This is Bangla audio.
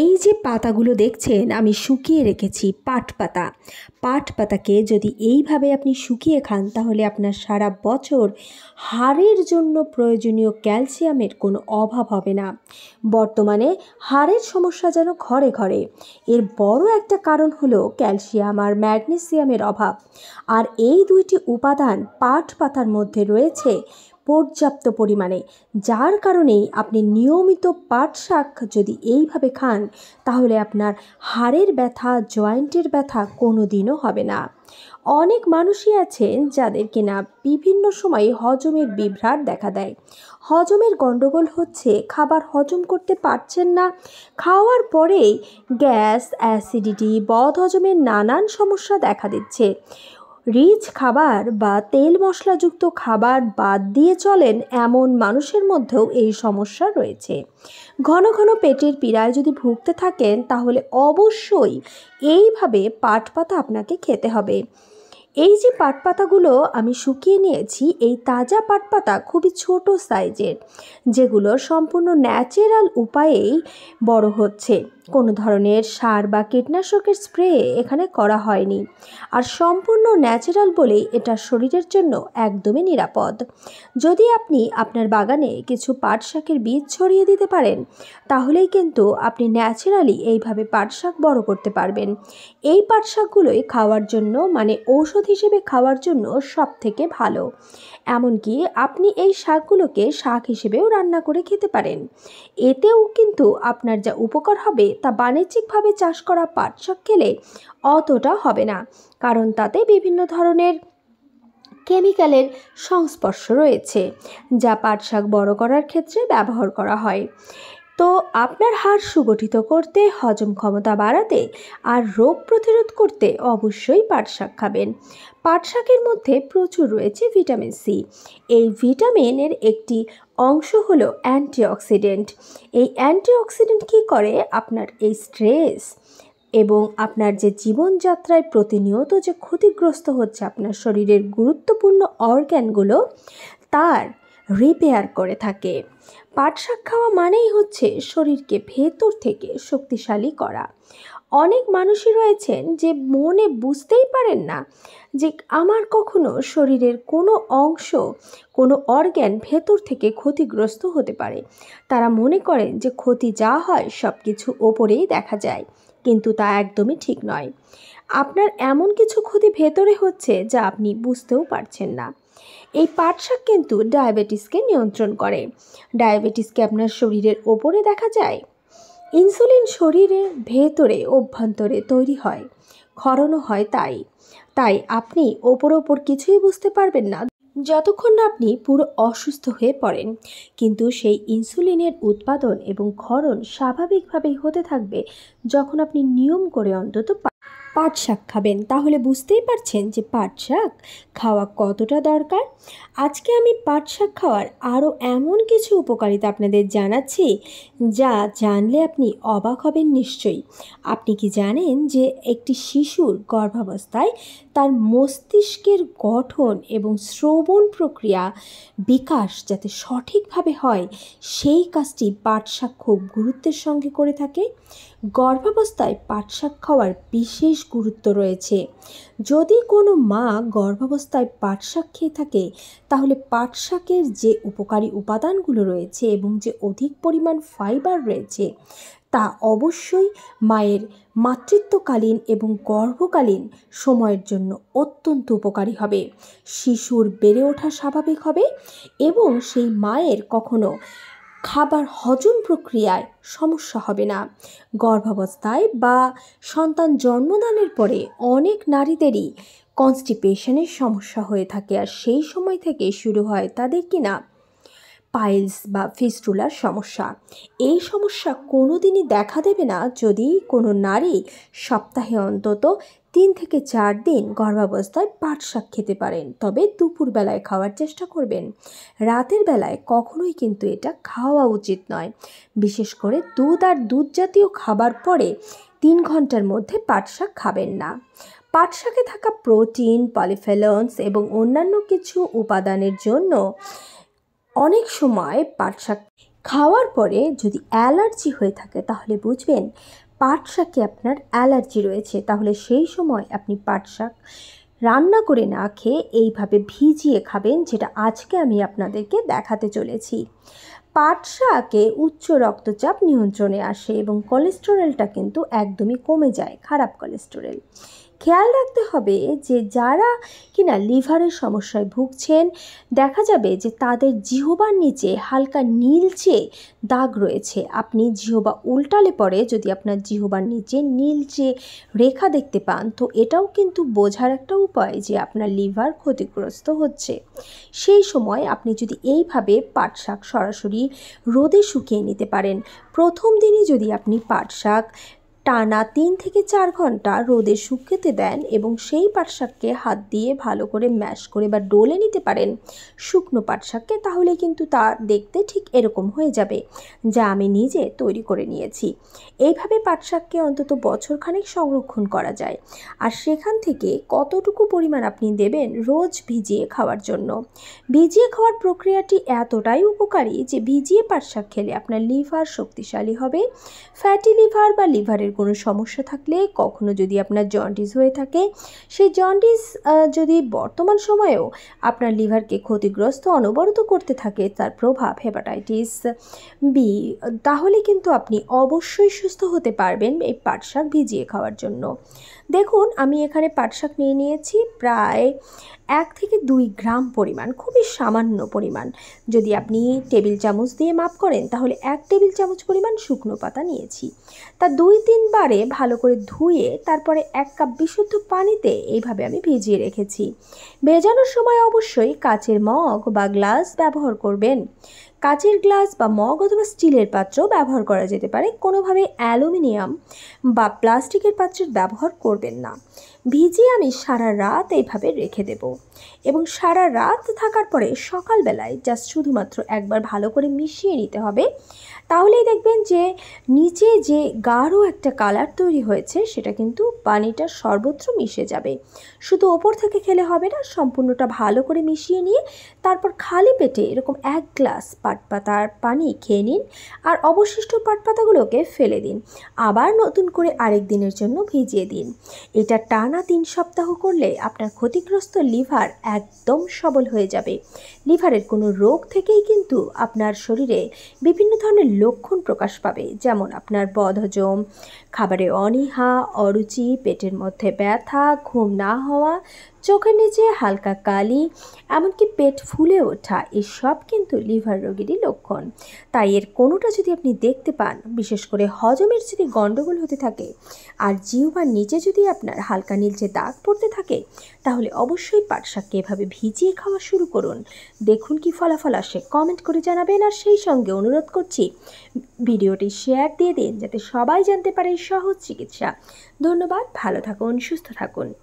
এই যে পাতাগুলো দেখছেন আমি শুকিয়ে রেখেছি পাট পাতা পাট পাতাকে যদি এইভাবে আপনি শুকিয়ে খান তাহলে আপনার সারা বছর হাড়ের জন্য প্রয়োজনীয় ক্যালসিয়ামের কোনো অভাব হবে না বর্তমানে হাড়ের সমস্যা যেন ঘরে ঘরে এর বড় একটা কারণ হলো ক্যালসিয়াম আর ম্যাগনেসিয়ামের অভাব আর এই দুইটি উপাদান পাট পাতার মধ্যে রয়েছে পর্যাপ্ত পরিমাণে যার কারণেই আপনি নিয়মিত পাট শাক যদি এইভাবে খান তাহলে আপনার হাড়ের ব্যথা জয়েন্টের ব্যথা কোনো দিনও হবে না অনেক মানুষই আছেন যাদের কিনা বিভিন্ন সময়ে হজমের বিভ্রাট দেখা দেয় হজমের গণ্ডগোল হচ্ছে খাবার হজম করতে পারছেন না খাওয়ার পরেই গ্যাস অ্যাসিডিটি বদ হজমের নানান সমস্যা দেখা দিচ্ছে রিচ খাবার বা তেল মশলাযুক্ত খাবার বাদ দিয়ে চলেন এমন মানুষের মধ্যেও এই সমস্যা রয়েছে ঘন ঘন পেটের পীড়ায় যদি ভুগতে থাকেন তাহলে অবশ্যই এইভাবে পাট পাতা আপনাকে খেতে হবে এই যে পাট পাতাগুলো আমি শুকিয়ে নিয়েছি এই তাজা পাট পাতা খুবই ছোট সাইজের যেগুলো সম্পূর্ণ ন্যাচারাল উপায়েই বড় হচ্ছে কোনো ধরনের সার বা কীটনাশকের স্প্রে এখানে করা হয়নি আর সম্পূর্ণ ন্যাচারাল বলেই এটা শরীরের জন্য একদমই নিরাপদ যদি আপনি আপনার বাগানে কিছু পাট শাকের বীজ ছড়িয়ে দিতে পারেন তাহলেই কিন্তু আপনি ন্যাচারালি এইভাবে পাট শাক বড় করতে পারবেন এই পাট শাকগুলোই খাওয়ার জন্য মানে ঔষধ ওষুধ হিসেবে খাওয়ার জন্য সব থেকে ভালো এমনকি আপনি এই শাকগুলোকে শাক হিসেবেও রান্না করে খেতে পারেন এতেও কিন্তু আপনার যা উপকার হবে তা বাণিজ্যিকভাবে চাষ করা পাট শাক খেলে অতটা হবে না কারণ তাতে বিভিন্ন ধরনের কেমিক্যালের সংস্পর্শ রয়েছে যা পাট শাক বড় করার ক্ষেত্রে ব্যবহার করা হয় তো আপনার হাড় সুগঠিত করতে হজম ক্ষমতা বাড়াতে আর রোগ প্রতিরোধ করতে অবশ্যই পাট শাক খাবেন পাট শাকের মধ্যে প্রচুর রয়েছে ভিটামিন সি এই ভিটামিনের একটি অংশ হলো অ্যান্টিঅক্সিডেন্ট এই অ্যান্টিঅক্সিডেন্ট কী করে আপনার এই স্ট্রেস এবং আপনার যে জীবনযাত্রায় প্রতিনিয়ত যে ক্ষতিগ্রস্ত হচ্ছে আপনার শরীরের গুরুত্বপূর্ণ অর্গ্যানগুলো তার রিপেয়ার করে থাকে পাট শাক খাওয়া মানেই হচ্ছে শরীরকে ভেতর থেকে শক্তিশালী করা অনেক মানুষই রয়েছেন যে মনে বুঝতেই পারেন না যে আমার কখনো শরীরের কোনো অংশ কোনো অর্গ্যান ভেতর থেকে ক্ষতিগ্রস্ত হতে পারে তারা মনে করেন যে ক্ষতি যা হয় সব কিছু ওপরেই দেখা যায় কিন্তু তা একদমই ঠিক নয় আপনার এমন কিছু ক্ষতি ভেতরে হচ্ছে যা আপনি বুঝতেও পারছেন না এই পাট শাক কিন্তু ডায়াবেটিসকে নিয়ন্ত্রণ করে ডায়াবেটিসকে আপনার শরীরের ওপরে দেখা যায় ইনসুলিন শরীরের ভেতরে অভ্যন্তরে তৈরি হয় ক্ষরণও হয় তাই তাই আপনি ওপর ওপর কিছুই বুঝতে পারবেন না যতক্ষণ না আপনি পুরো অসুস্থ হয়ে পড়েন কিন্তু সেই ইনসুলিনের উৎপাদন এবং ক্ষরণ স্বাভাবিকভাবেই হতে থাকবে যখন আপনি নিয়ম করে অন্তত পাট শাক খাবেন তাহলে বুঝতেই পারছেন যে পাট শাক খাওয়া কতটা দরকার আজকে আমি পাট শাক খাওয়ার আরও এমন কিছু উপকারিতা আপনাদের জানাচ্ছি যা জানলে আপনি অবাক হবেন নিশ্চয়ই আপনি কি জানেন যে একটি শিশুর গর্ভাবস্থায় তার মস্তিষ্কের গঠন এবং শ্রবণ প্রক্রিয়া বিকাশ যাতে সঠিকভাবে হয় সেই কাজটি পাট শাক খুব গুরুত্বের সঙ্গে করে থাকে গর্ভাবস্থায় পাটশাক খাওয়ার বিশেষ গুরুত্ব রয়েছে যদি কোনো মা গর্ভাবস্থায় পাটশাক খেয়ে থাকে তাহলে পাটশাকের যে উপকারী উপাদানগুলো রয়েছে এবং যে অধিক পরিমাণ ফাইবার রয়েছে তা অবশ্যই মায়ের মাতৃত্বকালীন এবং গর্ভকালীন সময়ের জন্য অত্যন্ত উপকারী হবে শিশুর বেড়ে ওঠা স্বাভাবিক হবে এবং সেই মায়ের কখনো খাবার হজম প্রক্রিয়ায় সমস্যা হবে না গর্ভাবস্থায় বা সন্তান জন্মদানের পরে অনেক নারীদেরই কনস্টিপেশনের সমস্যা হয়ে থাকে আর সেই সময় থেকে শুরু হয় তাদের কিনা পাইলস বা ফিস্টুলার সমস্যা এই সমস্যা কোনো দিনই দেখা দেবে না যদি কোনো নারী সপ্তাহে অন্তত তিন থেকে চার দিন গর্ভাবস্থায় পাট শাক খেতে পারেন তবে দুপুরবেলায় খাওয়ার চেষ্টা করবেন রাতের বেলায় কখনোই কিন্তু এটা খাওয়া উচিত নয় বিশেষ করে দুধ আর দুধ জাতীয় খাবার পরে তিন ঘন্টার মধ্যে পাট শাক খাবেন না পাট শাকে থাকা প্রোটিন পলিফেলন্স এবং অন্যান্য কিছু উপাদানের জন্য অনেক সময় পাট শাক খাওয়ার পরে যদি অ্যালার্জি হয়ে থাকে তাহলে বুঝবেন পাট শাকে আপনার অ্যালার্জি রয়েছে তাহলে সেই সময় আপনি পাট শাক রান্না করে না খেয়ে এইভাবে ভিজিয়ে খাবেন যেটা আজকে আমি আপনাদেরকে দেখাতে চলেছি পাট শাকে উচ্চ রক্তচাপ নিয়ন্ত্রণে আসে এবং কোলেস্টেরলটা কিন্তু একদমই কমে যায় খারাপ কোলেস্টেরল খেয়াল রাখতে হবে যে যারা কিনা লিভারের সমস্যায় ভুগছেন দেখা যাবে যে তাদের জিহবার নিচে হালকা নীলচে দাগ রয়েছে আপনি জিহবা উল্টালে পরে যদি আপনার জিহবার নিচে নীলচে রেখা দেখতে পান তো এটাও কিন্তু বোঝার একটা উপায় যে আপনার লিভার ক্ষতিগ্রস্ত হচ্ছে সেই সময় আপনি যদি এইভাবে পাট শাক সরাসরি রোদে শুকিয়ে নিতে পারেন প্রথম দিনই যদি আপনি পাট শাক টানা তিন থেকে চার ঘন্টা রোদে শুকেতে দেন এবং সেই পাটশাককে হাত দিয়ে ভালো করে ম্যাশ করে বা ডোলে নিতে পারেন শুকনো পাটশাককে তাহলে কিন্তু তা দেখতে ঠিক এরকম হয়ে যাবে যা আমি নিজে তৈরি করে নিয়েছি এইভাবে পাটশাককে অন্তত বছরখানেক সংরক্ষণ করা যায় আর সেখান থেকে কতটুকু পরিমাণ আপনি দেবেন রোজ ভিজিয়ে খাওয়ার জন্য ভিজিয়ে খাওয়ার প্রক্রিয়াটি এতটাই উপকারী যে ভিজিয়ে পাটশাক খেলে আপনার লিভার শক্তিশালী হবে ফ্যাটি লিভার বা লিভারের কোনো সমস্যা থাকলে কখনো যদি আপনার জন্ডিস হয়ে থাকে সেই জন্ডিস যদি বর্তমান সময়েও আপনার লিভারকে ক্ষতিগ্রস্ত অনবরত করতে থাকে তার প্রভাব হেপাটাইটিস বি তাহলে কিন্তু আপনি অবশ্যই সুস্থ হতে পারবেন এই পাট শাক ভিজিয়ে খাওয়ার জন্য দেখুন আমি এখানে পাট শাক নিয়ে নিয়েছি প্রায় এক থেকে দুই গ্রাম পরিমাণ খুবই সামান্য পরিমাণ যদি আপনি টেবিল চামচ দিয়ে মাপ করেন তাহলে এক টেবিল চামচ পরিমাণ শুকনো পাতা নিয়েছি তা দুই তিন তিনবারে ভালো করে ধুয়ে তারপরে এক কাপ বিশুদ্ধ পানিতে এইভাবে আমি ভিজিয়ে রেখেছি ভেজানোর সময় অবশ্যই কাচের মগ বা গ্লাস ব্যবহার করবেন কাচের গ্লাস বা মগ অথবা স্টিলের পাত্র ব্যবহার করা যেতে পারে কোনোভাবে অ্যালুমিনিয়াম বা প্লাস্টিকের পাত্রের ব্যবহার করবেন না ভিজিয়ে আমি সারা রাত এইভাবে রেখে দেব এবং সারা রাত থাকার পরে সকালবেলায় জাস্ট শুধুমাত্র একবার ভালো করে মিশিয়ে নিতে হবে তাহলেই দেখবেন যে নিচে যে গাঢ় একটা কালার তৈরি হয়েছে সেটা কিন্তু পানিটা সর্বত্র মিশে যাবে শুধু ওপর থেকে খেলে হবে না সম্পূর্ণটা ভালো করে মিশিয়ে নিয়ে তারপর খালি পেটে এরকম এক গ্লাস পাটপাতার পানি খেয়ে নিন আর অবশিষ্ট পাটপাতাগুলোকে ফেলে দিন আবার নতুন করে আরেক দিনের জন্য ভিজিয়ে দিন এটা টানা তিন সপ্তাহ করলে আপনার ক্ষতিগ্রস্ত লিভার একদম সবল হয়ে যাবে লিভারের কোনো রোগ থেকেই কিন্তু আপনার শরীরে বিভিন্ন ধরনের লক্ষণ প্রকাশ পাবে যেমন আপনার বদহজম খাবারে অনীহা অরুচি পেটের মধ্যে ব্যথা ঘুম না হওয়া চোখের নিচে হালকা কালি এমনকি পেট ফুলে ওঠা এসব কিন্তু লিভার রোগেরই লক্ষণ তাই এর কোনোটা যদি আপনি দেখতে পান বিশেষ করে হজমের যদি গণ্ডগোল হতে থাকে আর জিহ্বার নিচে যদি আপনার হালকা নীলচে দাগ পড়তে থাকে তাহলে অবশ্যই পাটশাককে এভাবে ভিজিয়ে খাওয়া শুরু করুন দেখুন কি ফলাফল আসে কমেন্ট করে জানাবেন আর সেই সঙ্গে অনুরোধ করছি ভিডিওটি শেয়ার দিয়ে দিন যাতে সবাই জানতে পারে সহজ চিকিৎসা ধন্যবাদ ভালো থাকুন সুস্থ থাকুন